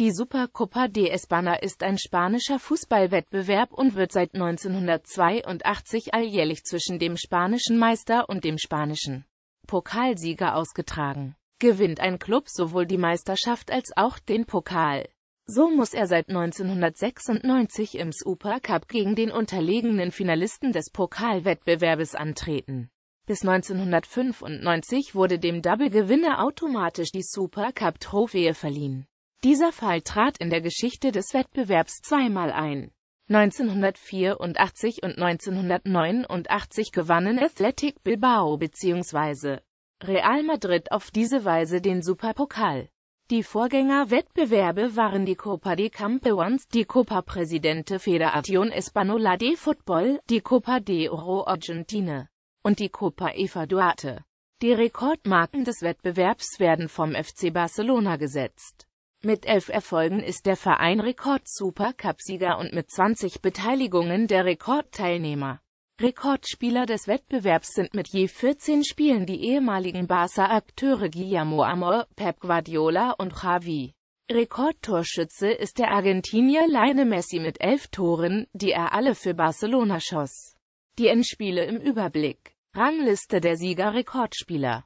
Die Supercopa de España ist ein spanischer Fußballwettbewerb und wird seit 1982 alljährlich zwischen dem spanischen Meister und dem spanischen Pokalsieger ausgetragen. Gewinnt ein Klub sowohl die Meisterschaft als auch den Pokal. So muss er seit 1996 im Supercup gegen den unterlegenen Finalisten des Pokalwettbewerbes antreten. Bis 1995 wurde dem Double-Gewinner automatisch die Supercup-Trophäe verliehen. Dieser Fall trat in der Geschichte des Wettbewerbs zweimal ein. 1984 und 1989 gewannen Athletic Bilbao bzw. Real Madrid auf diese Weise den Superpokal. Die Vorgängerwettbewerbe waren die Copa de Campeones, die Copa Presidente Federación Española de Fútbol, die Copa de Oro Argentina und die Copa Eva Duarte. Die Rekordmarken des Wettbewerbs werden vom FC Barcelona gesetzt. Mit elf Erfolgen ist der Verein Rekord-Supercup-Sieger und mit 20 Beteiligungen der Rekordteilnehmer. Rekordspieler des Wettbewerbs sind mit je 14 Spielen die ehemaligen Barca-Akteure Guillermo Amor, Pep Guardiola und Javi. Rekordtorschütze ist der Argentinier Leine Messi mit elf Toren, die er alle für Barcelona schoss. Die Endspiele im Überblick. Rangliste der Sieger-Rekordspieler